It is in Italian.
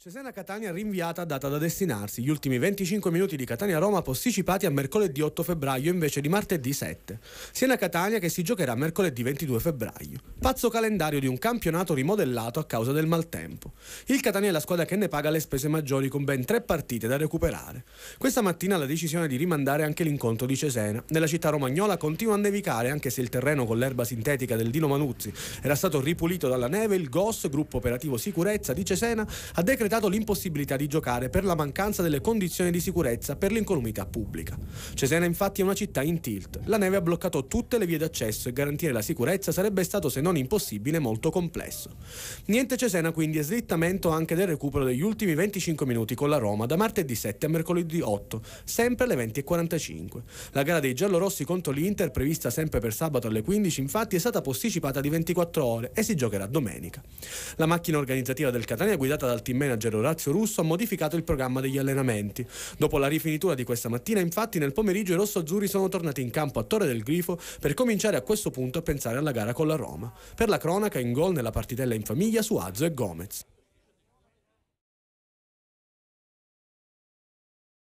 Cesena-Catania rinviata a data da destinarsi, gli ultimi 25 minuti di Catania-Roma posticipati a mercoledì 8 febbraio invece di martedì 7. Siena-Catania che si giocherà mercoledì 22 febbraio. Pazzo calendario di un campionato rimodellato a causa del maltempo. Il Catania è la squadra che ne paga le spese maggiori con ben tre partite da recuperare. Questa mattina la decisione di rimandare anche l'incontro di Cesena. Nella città romagnola continua a nevicare anche se il terreno con l'erba sintetica del Dino Manuzzi era stato ripulito dalla neve, il GOS, gruppo operativo sicurezza di Cesena, ha decretato decretato l'impossibilità di giocare per la mancanza delle condizioni di sicurezza per l'incolumità pubblica. Cesena infatti è una città in tilt, la neve ha bloccato tutte le vie d'accesso e garantire la sicurezza sarebbe stato se non impossibile molto complesso. Niente Cesena quindi è slittamento anche del recupero degli ultimi 25 minuti con la Roma da martedì 7 a mercoledì 8, sempre alle 20.45. La gara dei giallorossi contro l'Inter prevista sempre per sabato alle 15 infatti è stata posticipata di 24 ore e si giocherà domenica. La macchina organizzativa del Catania guidata dal team manager manager Orazio Russo ha modificato il programma degli allenamenti. Dopo la rifinitura di questa mattina, infatti, nel pomeriggio i rossoazzurri sono tornati in campo a Torre del Grifo per cominciare a questo punto a pensare alla gara con la Roma. Per la cronaca, in gol nella partitella in famiglia su Azzo e Gomez.